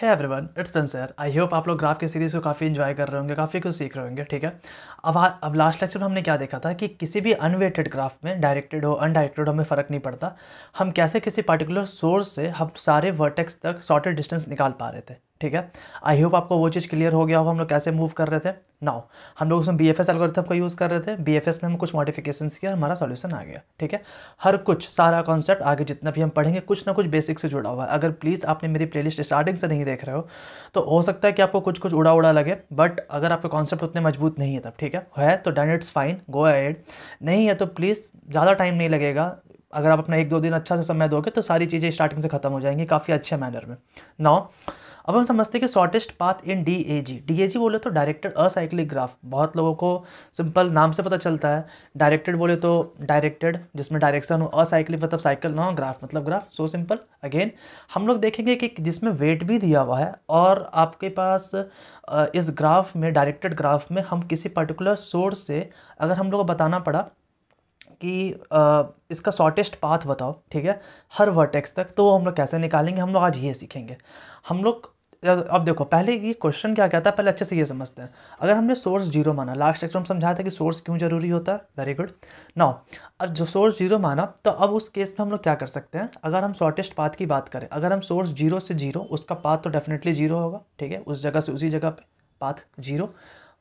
है everyone it's done sir I hope आप लोग ग्राफ के सीरीज़ को काफ़ी इन्जॉय कर रहे होंगे काफ़ी कुछ सीख रहे होंगे ठीक है अब अब लास्ट लेक्चर में हमने क्या देखा था कि किसी भी अनवेटेड ग्राफ में डायरेक्टेड हो अनडायरेक्टेड हो हमें फ़र्क नहीं पड़ता हम कैसे किसी पर्टिकुलर सोर्स से हम सारे वर्टेक्स तक शॉर्टेड डिस्टेंस निकाल पा रहे थे ठीक है आई होप आपको वो चीज़ क्लियर हो गया होगा हम लोग कैसे मूव कर रहे थे नाउ हम लोग उसमें बी एफ एस एल्गोरिथम का यूज़ कर रहे थे बी एफ एस में हम कुछ मॉडिफिकेशन किया हमारा सॉल्यूशन आ गया ठीक है हर कुछ सारा कॉन्सेप्ट आगे जितना भी हम पढ़ेंगे कुछ ना कुछ बेसिक से जुड़ा हुआ है अगर प्लीज़ आपने मेरी लिस्ट स्टार्टिंग से नहीं देख रहे हो तो हो सकता है कि आपको कुछ कुछ उड़ा उड़ा लगे बट अगर आपका कॉन्सेप्ट उतने मजबूत नहीं है तब ठीक है है तो done it's fine go ahead नहीं है तो प्लीज़ ज़्यादा टाइम नहीं लगेगा अगर आप अपना एक दो दिन अच्छा से समय दोगे तो सारी चीज़ें स्टार्टिंग से खत्म हो जाएंगी काफ़ी अच्छे मैनर में नाउ अब हम समझते हैं कि shortest path in D A G D A G बोले तो डायरेक्टेड असाइक्लिक ग्राफ बहुत लोगों को सिंपल नाम से पता चलता है डायरेक्टेड बोले तो डायरेक्टेड जिसमें डायरेक्शन हो असाइक्लिक मतलब साइकिल ना हो ग्राफ मतलब ग्राफ सो सिंपल अगेन हम लोग देखेंगे कि जिसमें वेट भी दिया हुआ है और आपके पास इस ग्राफ में डायरेक्टेड ग्राफ में हम किसी पर्टिकुलर सोर्स से अगर हम लोग को बताना पड़ा कि आ, इसका शॉर्टेस्ट पाथ बताओ ठीक है हर वर्टेक्स तक तो वो हम लोग कैसे निकालेंगे हम लोग आज ये सीखेंगे हम लोग अब देखो पहले ये क्वेश्चन क्या कहता है पहले अच्छे से ये समझते हैं अगर हमने सोर्स जीरो माना लास्ट लेक्चर हम समझाया था कि सोर्स क्यों जरूरी होता है वेरी गुड नाउ अब जो सोर्स जीरो माना तो अब उस केस में हम लोग क्या कर सकते हैं अगर हम शॉर्टेस्ट पाथ की बात करें अगर हम सोर्स जीरो से जीरो उसका पाथ तो डेफिनेटली जीरो होगा ठीक है उस जगह से उसी जगह पर पाथ जीरो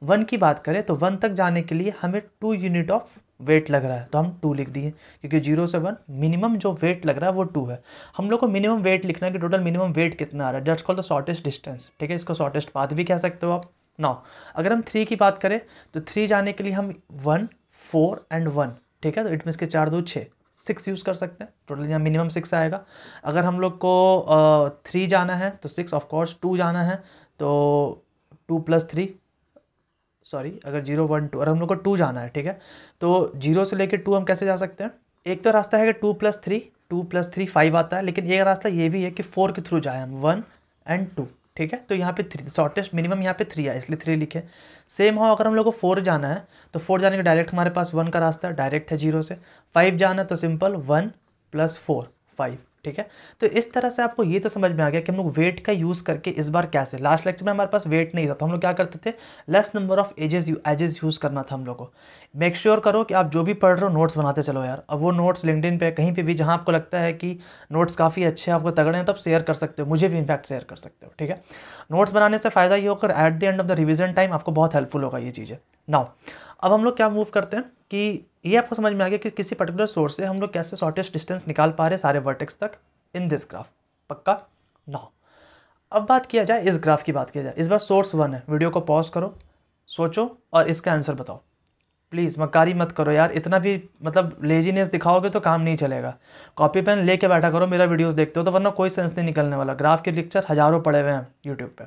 वन की बात करें तो वन तक जाने के लिए हमें टू यूनिट ऑफ वेट लग रहा है तो हम टू लिख दिए क्योंकि जीरो से वन मिनिमम जो वेट लग रहा है वो टू है हम लोग को मिनिमम वेट लिखना है कि टोटल मिनिमम वेट कितना आ रहा है just call the shortest distance ठीक है इसको शॉर्टेस्ट पाथ भी कह सकते हो आप नौ अगर हम थ्री की बात करें तो थ्री जाने के लिए हम वन फोर एंड वन ठीक है तो इट मीन्स के चार दो छः सिक्स यूज़ कर सकते हैं टोटल यहाँ मिनिमम सिक्स आएगा अगर हम लोग को थ्री uh, जाना है तो सिक्स ऑफकोर्स टू जाना है तो टू प्लस थ्री सॉरी अगर जीरो वन टू और हम लोग को टू जाना है ठीक है तो जीरो से लेकर टू हम कैसे जा सकते हैं एक तो रास्ता है कि two plus three two plus three five आता है लेकिन एक रास्ता ये भी है कि फोर के थ्रू जाए हम वन एंड टू ठीक है तो यहाँ पे थ्री शॉर्टेस्ट मिनिमम यहाँ पे थ्री है इसलिए थ्री लिखे सेम हो अगर हम लोग को फोर जाना है तो फोर जाने का डायरेक्ट हमारे पास वन का रास्ता डायरेक्ट है जीरो से फाइव जाना है तो simple one plus four five ठीक है तो इस तरह से आपको ये तो समझ में आ गया कि हम लोग वेट का यूज़ करके इस बार कैसे लास्ट लेक्चर में हमारे पास वेट नहीं था तो हम लोग क्या करते थे less number of edges edges use करना था हम लोग को मेक श्योर करो कि आप जो भी पढ़ रहे हो नोट्स बनाते चलो यार अब वो नोट्स लिंकडिन पे कहीं पे भी जहाँ आपको लगता है कि नोट्स काफ़ी अच्छे आपको तगड़े हैं तब तो शेयर कर सकते हो मुझे भी इनफैक्ट शेयर कर सकते हो ठीक है नोट्स बनाने से फ़ायदा ये होकर at the end of the revision time आपको बहुत हेल्पफुल होगा ये चीज़ें नाउ अब हम लोग क्या मूव करते हैं कि ये आपको समझ में आ गया कि, किसी पर्टिकुलर सोर्स से हम लोग कैसे शॉर्टेस्ट डिस्टेंस निकाल पा रहे सारे वर्टेक्स तक इन दिस ग्राफ पक्का ना अब बात किया जाए इस ग्राफ की बात किया जाए इस बार सोर्स वन है वीडियो को पॉज करो सोचो और इसका आंसर बताओ प्लीज़ मकारी मत करो यार इतना भी मतलब लेजीनेस दिखाओगे तो काम नहीं चलेगा कॉपी पेन लेके बैठा करो मेरा वीडियोस देखते हो तो वरना कोई सेंस नहीं निकलने वाला ग्राफ के लेक्चर हज़ारों पड़े हुए हैं यूट्यूब पे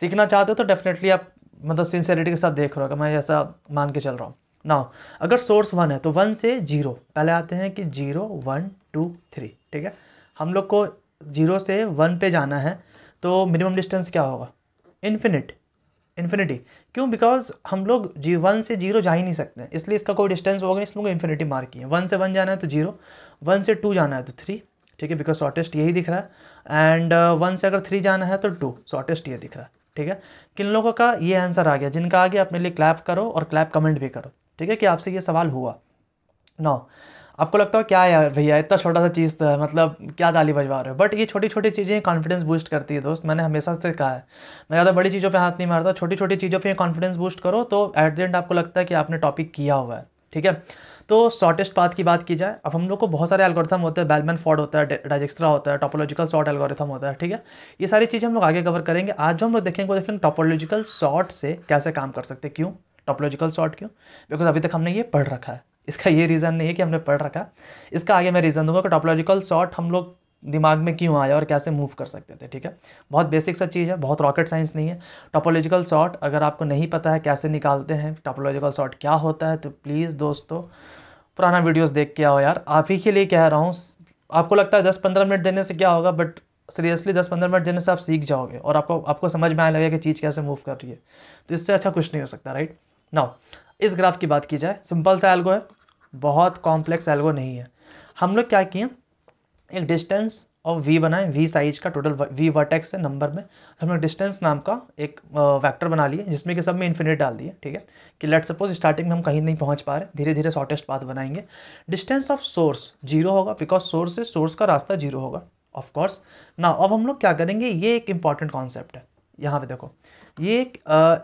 सीखना चाहते हो तो डेफिनेटली आप मतलब सिंसेरिटी के साथ देख रहे हो मैं ऐसा मान के चल रहा हूँ नाउ अगर सोर्स वन है तो वन से जीरो पहले आते हैं कि जीरो वन टू थ्री ठीक है हम लोग को जीरो से वन पे जाना है तो मिनिमम डिस्टेंस क्या होगा इन्फिनिट इन्फिनिटी क्यों बिकॉज हम लोग जी वन से जीरो जा ही नहीं सकते इसलिए इसका कोई डिस्टेंस होगा इसलिए को इन्फिनिटी मार्क किए है वन से वन जाना है तो जीरो वन से टू जाना है तो थ्री ठीक है बिकॉज शॉर्टेस्ट यही दिख रहा है एंड वन uh, से अगर थ्री जाना है तो टू शॉर्टेस्ट ये दिख रहा है ठीक है किन लोगों का ये आंसर आ गया जिनका आ गया अपने लिए क्लैप करो और क्लैप कमेंट भी करो ठीक है कि आपसे ये सवाल हुआ नौ आपको लगता हो क्या यार भैया इतना छोटा सा चीज़ था तो मतलब क्या गाली बजवा रहे हो बट ये छोटी छोटी चीज़ें कॉन्फिडेंस बूस्ट करती है दोस्त मैंने हमेशा से कहा है मैं ज़्यादा बड़ी चीज़ों पे हाथ नहीं मारता छोटी छोटी चीज़ों पे कॉन्फिडेंस बूस्ट करो तो एट द एंड आपको लगता है कि आपने टॉपिक किया हुआ है ठीक है तो शॉर्टेस्ट पाथ की बात की जाए अब हम लोग को बहुत सारे एल्गोरिथम होते हैं बैलमैन फॉर्ड होता है डाइजेक्स्ट्रा होता है टॉपोलॉजिकल शॉर्ट एल्गोरिथम होता है ठीक है ये सारी चीज़ें हम लोग आगे कवर करेंगे आज जो हम लोग देखेंगे देखेंगे टॉपोलॉजिकल शॉर्ट से कैसे काम कर सकते क्यों टॉपोलॉजिकल शॉर्ट क्यों बिकॉज अभी तक हमने ये पढ़ रखा है इसका ये रीज़न नहीं है कि हमने पढ़ रखा इसका आगे मैं रीज़न दूंगा कि टॉपोलॉजिकल शॉर्ट हम लोग दिमाग में क्यों आया और कैसे मूव कर सकते थे ठीक है बहुत बेसिक सा चीज़ है बहुत रॉकेट साइंस नहीं है टॉपोलॉजिकल शॉर्ट अगर आपको नहीं पता है कैसे निकालते हैं टॉपोलॉजिकल शॉर्ट क्या होता है तो प्लीज़ दोस्तों पुराना वीडियोस देख के आओ यार आप ही के लिए कह रहा हूँ आपको लगता है दस पंद्रह मिनट देने से क्या होगा बट सीरियसली दस पंद्रह मिनट देने से आप सीख जाओगे और आपको आपको समझ में आने लगेगा कि चीज़ कैसे मूव कर रही है तो इससे अच्छा कुछ नहीं हो सकता राइट नाउ इस ग्राफ की बात की जाए सिंपल सा एल्गो है बहुत कॉम्प्लेक्स एल्गो नहीं है हम लोग क्या किए एक डिस्टेंस और वी बनाए वी साइज का टोटल वी वर्टेक्स है नंबर में तो हमने डिस्टेंस नाम का एक वेक्टर बना लिया जिसमें कि सब में इन्फिनिट डाल दिए ठीक है कि लेट सपोज स्टार्टिंग में हम कहीं नहीं पहुंच पा रहे धीरे धीरे शॉर्टेस्ट पाथ बनाएंगे डिस्टेंस ऑफ सोर्स जीरो होगा बिकॉज सोर्स से सोर्स का रास्ता जीरो होगा ऑफकोर्स ना अब हम लोग क्या करेंगे ये एक इम्पॉर्टेंट कॉन्सेप्ट है यहाँ पर देखो ये एक आ,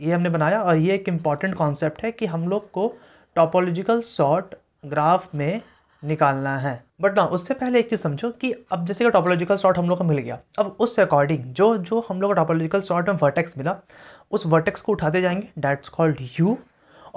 ये हमने बनाया और ये एक इम्पॉर्टेंट कॉन्सेप्ट है कि हम लोग को टॉपोलॉजिकल शॉर्ट ग्राफ में निकालना है बट ना उससे पहले एक चीज़ समझो कि अब जैसे कि टॉपोलॉजिकल शॉर्ट हम लोग को मिल गया अब उस अकॉर्डिंग जो जो हम लोग को टॉपोलॉजिकल शॉर्ट में वर्टेक्स मिला उस वर्टेक्स को उठाते जाएंगे डैट्स कॉल्ड यू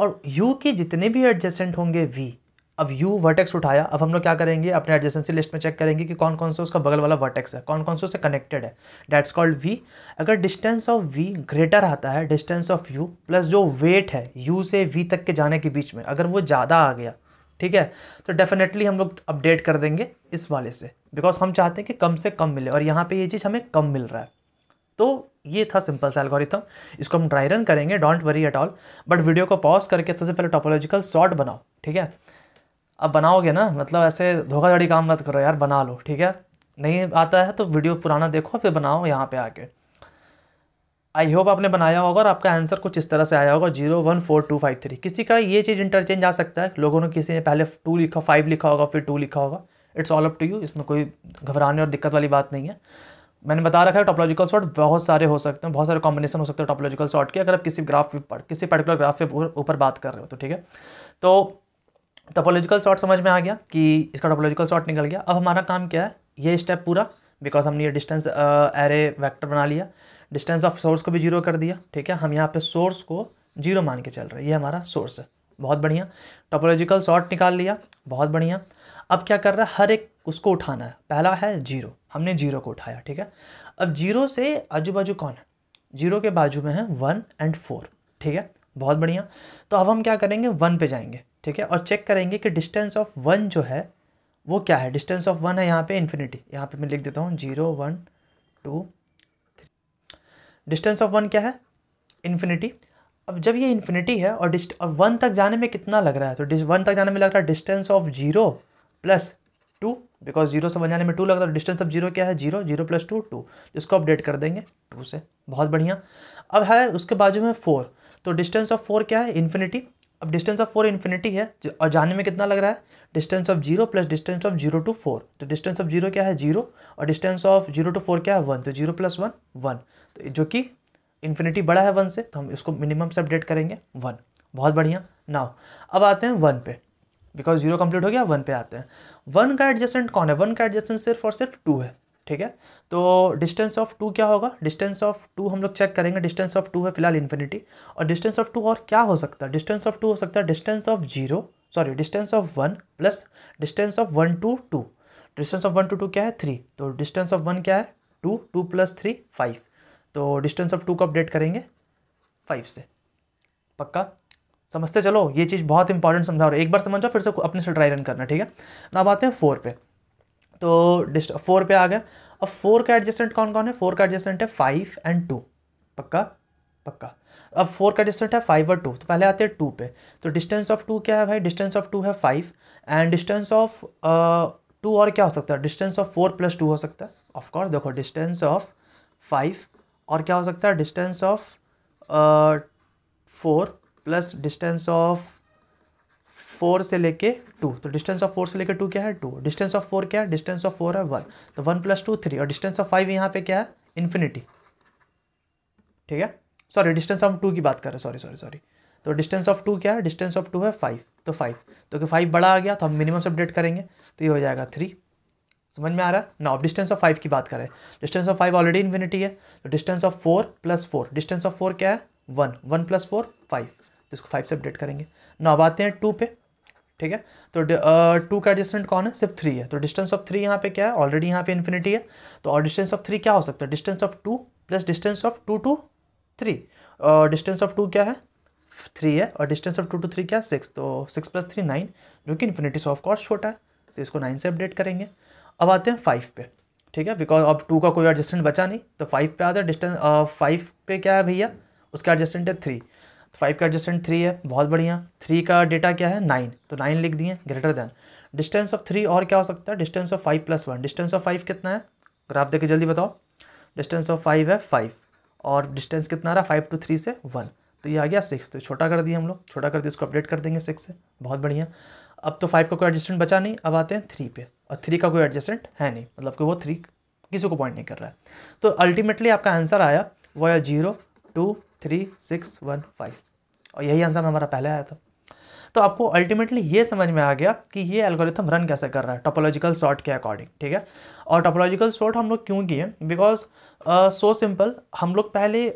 और यू के जितने भी एडजेसेंट होंगे वी अब यू वर्टेक्स उठाया अब हम लोग क्या करेंगे अपने एडजेसेंसी लिस्ट में चेक करेंगे कि कौन कौन सा उसका बगल वाला वर्टेक्स है कौन कौन सा उससे कनेक्टेड है डैट्स कॉल्ड वी अगर डिस्टेंस ऑफ वी ग्रेटर आता है डिस्टेंस ऑफ यू प्लस जो वेट है यू से वी तक के जाने के बीच में अगर वो ज़्यादा आ गया ठीक है तो डेफिनेटली हम लोग अपडेट कर देंगे इस वाले से बिकॉज हम चाहते हैं कि कम से कम मिले और यहाँ पे ये चीज़ हमें कम मिल रहा है तो ये था सिंपल सा एल्गोरिथम इसको हम ड्राई रन करेंगे don't worry at all but video को पॉज करके सबसे पहले टोपोलॉजिकल शॉर्ट बनाओ ठीक है अब बनाओगे ना मतलब ऐसे धोखाधड़ी काम मत करो यार बना लो ठीक है नहीं आता है तो वीडियो पुराना देखो फिर बनाओ यहाँ पे आके आई होप आपने बनाया होगा और आपका आंसर कुछ इस तरह से आया होगा zero one four two five three किसी का ये चीज़ इंटरचेंज आ सकता है लोगों ने किसी ने पहले टू लिखा फाइव लिखा होगा फिर टू लिखा होगा it's all up to you इसमें कोई घबराने और दिक्कत वाली बात नहीं है मैंने बता रखा है टॉपोलॉजिकल शॉट बहुत सारे हो सकते हैं बहुत सारे कॉम्बिनेशन हो सकते हैं टॉपोलॉजिकल शॉट के अगर आप किसी ग्राफ पर किसी पर्टिकुलर ग्राफ के ऊपर बात कर रहे हो तो ठीक है तो टॉपोलॉजिकल शॉट समझ में आ गया कि इसका टॉपोलॉजिकल शॉट निकल गया अब हमारा काम क्या है ये स्टेप पूरा बिकॉज हमने ये डिस्टेंस एरे वैक्टर बना लिया डिस्टेंस ऑफ सोर्स को भी जीरो कर दिया ठीक है हम यहाँ पे सोर्स को जीरो मान के चल रहे हैं ये हमारा सोर्स है बहुत बढ़िया टोपोलॉजिकल शॉर्ट निकाल लिया बहुत बढ़िया अब क्या कर रहा है हर एक उसको उठाना है पहला है जीरो हमने जीरो को उठाया ठीक है अब जीरो से आजू बाजू कौन है जीरो के बाजू में है वन एंड फोर ठीक है बहुत बढ़िया तो अब हम क्या करेंगे वन पे जाएंगे ठीक है और चेक करेंगे कि डिस्टेंस ऑफ वन जो है वो क्या है डिस्टेंस ऑफ वन है यहाँ पे इन्फिनिटी यहाँ पे मैं लिख देता हूँ zero one two distance of one क्या है इन्फिनिटी अब जब ये इन्फिनिटी है और डिस्ट अब वन तक जाने में कितना लग रहा है तो वन तक जाने में लग रहा है distance of zero plus two because zero से वन जाने में टू लग रहा है डिस्टेंस ऑफ जीरो क्या है zero zero plus two two जिसको अपडेट कर देंगे टू से बहुत बढ़िया अब है उसके बाजू में फोर तो डिस्टेंस ऑफ फोर क्या है इन्फिनिटी अब डिस्टेंस ऑफ फोर इन्फिनिटी है और जाने में कितना लग रहा है distance of zero plus distance of zero to four तो डिस्टेंस ऑफ जीरो क्या है जीरो और distance of zero to four क्या है वन तो जीरो प्लस वन वन तो जो कि इन्फिनिटी बड़ा है वन से तो हम इसको मिनिमम से अपडेट करेंगे वन बहुत बढ़िया नाउ अब आते हैं वन पे बिकॉज जीरो कंप्लीट हो गया वन पे आते हैं वन का एडजस्टेंट कौन है वन का एडजस्टेंट सिर्फ और सिर्फ टू है ठीक है तो डिस्टेंस ऑफ टू क्या होगा डिस्टेंस ऑफ टू हम लोग चेक करेंगे डिस्टेंस ऑफ टू है फिलहाल इन्फिनिटी और डिस्टेंस ऑफ टू और क्या हो सकता है डिस्टेंस ऑफ टू हो सकता है distance of zero sorry distance of one plus distance of one to two distance of one to two क्या है थ्री तो डिस्टेंस ऑफ वन क्या है two two plus three five तो डिस्टेंस ऑफ टू को अपडेट करेंगे five से पक्का समझते चलो ये चीज़ बहुत इंपॉर्टेंट समझा है एक बार समझ जाओ फिर से अपने से ट्राई रन करना ठीक है ना अब आते हैं फोर पे तो डिस्ट फोर पे आ गया अब फोर का एडजस्टेंट कौन कौन है फोर का एडजस्टेंट है फाइव एंड टू पक्का पक्का अब फोर का डिस्टेंट है फाइव और टू तो पहले आते हैं टू पे तो डिस्टेंस ऑफ टू क्या है भाई डिस्टेंस ऑफ टू है five and distance of two और क्या हो सकता है distance of four plus two हो सकता है ऑफकोर्स देखो डिस्टेंस ऑफ फाइव और क्या हो सकता है distance of four plus distance of four से लेके टू तो डिस्टेंस ऑफ फोर से लेके टू क्या है टू डिस्टेंस ऑफ फोर क्या है डिस्टेंस ऑफ फोर है वन तो वन प्लस टू थ्री और डिस्टेंस ऑफ फाइव यहाँ पे क्या है इन्फिनिटी ठीक है सॉरी डिस्टेंस ऑफ टू की बात कर रहे हैं सॉरी सॉरी सॉरी तो डिस्टेंस ऑफ टू क्या है डिस्टेंस ऑफ टू है फाइव तो फाइव तो क्योंकि फाइव बड़ा आ गया तो हम मिनिमम से अपडेट करेंगे तो ये हो जाएगा थ्री समझ में आ रहा है ना अब डिस्टेंस ऑफ फाइव की बात करें distance of five already infinity है तो distance of four plus four distance of four क्या है one one plus four five तो इसको फाइव से अपडेट करेंगे ना अब आते हैं टू पे ठीक है तो टू का डिस्टेंट कौन है सिर्फ थ्री है तो डिस्टेंस ऑफ थ्री यहाँ पे क्या है ऑलरेडी यहाँ पे इन्फिनिटी है तो और डिस्टेंस ऑफ थ्री क्या हो सकता है distance of two plus distance of two to three और डिस्टेंस ऑफ टू क्या है थ्री है और distance of two to three क्या है सिक्स तो सिक्स प्लस थ्री नाइन जो कि इन्फिनिटी से ऑफ कॉर्स छोटा है तो इसको नाइन से अपडेट करेंगे अब आते हैं फाइव पे ठीक है बिकॉज अब टू का कोई एडजस्टेंट बचा नहीं तो फाइव पे आता है डिस्टेंस फाइव पे क्या है भैया उसका एडजस्टेंट है थ्री तो फाइव का एडजस्टेंट थ्री है बहुत बढ़िया थ्री का डेटा क्या है नाइन तो नाइन लिख दिए greater than distance of three और क्या हो सकता है distance of five plus one distance of five कितना है अगर आप देखे जल्दी बताओ डिस्टेंस ऑफ फाइव है फाइव और डिस्टेंस कितना रहा फाइव टू थ्री से वन तो ये आ गया सिक्स तो छोटा कर दिया हम लोग छोटा कर दिए उसको अपडेट कर देंगे सिक्स से बहुत बढ़िया अब तो फाइव का कोई एडजस्टेंट बचा नहीं अब आते हैं थ्री पे और थ्री का कोई एडजस्टेंट है नहीं मतलब कि वो थ्री किसी को पॉइंट नहीं कर रहा है तो अल्टीमेटली आपका आंसर आया वो आया zero two three six one five और यही आंसर हमारा पहले आया था तो आपको अल्टीमेटली ये समझ में आ गया कि ये एल्गोरिथम रन कैसे कर रहा है टोपोलॉजिकल शॉर्ट के अकॉर्डिंग ठीक है और टोपोलॉजिकल शॉर्ट हम लोग क्यों किए बिकॉज सो सिंपल हम लोग पहले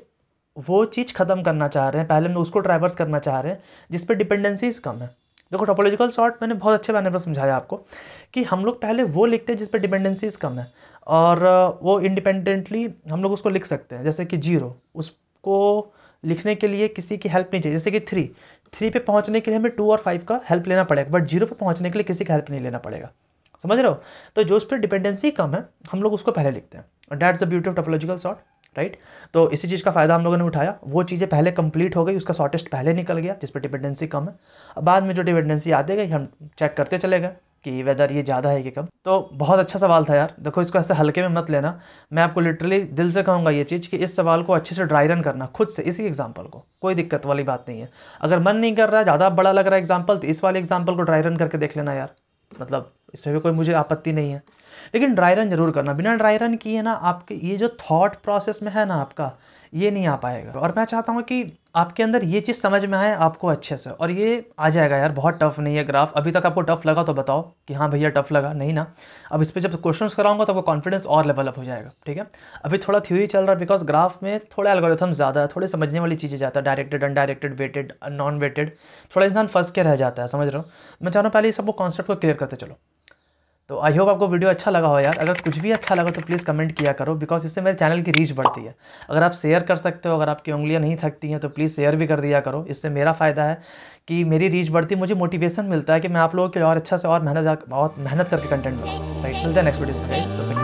वो चीज़ ख़त्म करना चाह रहे हैं पहले हम उसको ट्राइवर्स करना चाह रहे हैं जिस पर डिपेंडेंसीज कम है देखो टोपोलॉजिकल शॉर्ट मैंने बहुत अच्छे मैंने पर समझाया आपको कि हम लोग पहले वो लिखते हैं जिस पर डिपेंडेंसीज कम है और uh, वो इंडिपेंडेंटली हम लोग उसको लिख सकते हैं जैसे कि जीरो उस को लिखने के लिए किसी की हेल्प नहीं चाहिए जैसे कि थ्री थ्री पे पहुंचने के लिए हमें टू और फाइव का हेल्प लेना पड़ेगा बट जीरो पे पहुंचने के लिए किसी का हेल्प नहीं लेना पड़ेगा समझ रहे हो तो जो उस पर डिपेंडेंसी कम है हम लोग उसको पहले लिखते हैं और that's the beauty of topological sort right तो इसी चीज़ का फ़ायदा हम लोगों ने उठाया वो चीज़ें पहले कंप्लीट हो गई उसका शॉर्टेस्ट पहले निकल गया जिस पर डिपेंडेंसी कम है बाद में जो डिपेंडेंसी आते गई हम चेक करते चले गए कि वेदर ये ज़्यादा है कि कम तो बहुत अच्छा सवाल था यार देखो इसको ऐसे हल्के में मत लेना मैं आपको लिटरली दिल से कहूँगा ये चीज़ कि इस सवाल को अच्छे से ड्राई रन करना खुद से इसी एग्जाम्पल को कोई दिक्कत वाली बात नहीं है अगर मन नहीं कर रहा ज़्यादा बड़ा लग रहा है एग्जाम्पल तो इस वाले एग्जाम्पल को ड्राई रन करके देख लेना यार मतलब इसमें भी कोई मुझे आपत्ति नहीं है लेकिन ड्राई रन जरूर करना बिना ड्राई रन किए ना आपके ये जो थाट प्रोसेस में है ना आपका ये नहीं आ पाएगा और मैं चाहता हूँ कि आपके अंदर ये चीज़ समझ में आए आपको अच्छे से और ये आ जाएगा यार बहुत टफ नहीं है ग्राफ अभी तक आपको टफ लगा तो बताओ कि हाँ भैया टफ लगा नहीं ना अब इस पर जब क्वेश्चन कराऊंगा तो आपको कॉन्फिडेंस और लेवल अप हो जाएगा ठीक है अभी थोड़ा थ्योरी चल रहा है बिकॉज ग्राफ में थोड़ा एल्गोरिथम ज़्यादा है थोड़ी समझने वाली चीज़ें जाता है directed undirected weighted non weighted थोड़ा इंसान फंस के रह जाता है समझ रहे हो मैं चाह रहा हूँ पहले सबको कॉन्सेप्ट को क्लियर करते चलो तो आई होप आपको वीडियो अच्छा लगा हो यार अगर कुछ भी अच्छा लगा तो प्लीज़ कमेंट किया करो बिकॉज इससे मेरे चैनल की रीच बढ़ती है अगर आप शेयर कर सकते हो अगर आपकी उंगलियां नहीं थकती हैं तो प्लीज़ शेयर भी कर दिया करो इससे मेरा फ़ायदा है कि मेरी रीच बढ़ती मुझे मोटिवेशन मिलता है कि मैं आप लोगों के और अच्छा से और मेहनत और मेहनत करके कंटेंट दूँ मिलता है नेक्स्ट वीडियो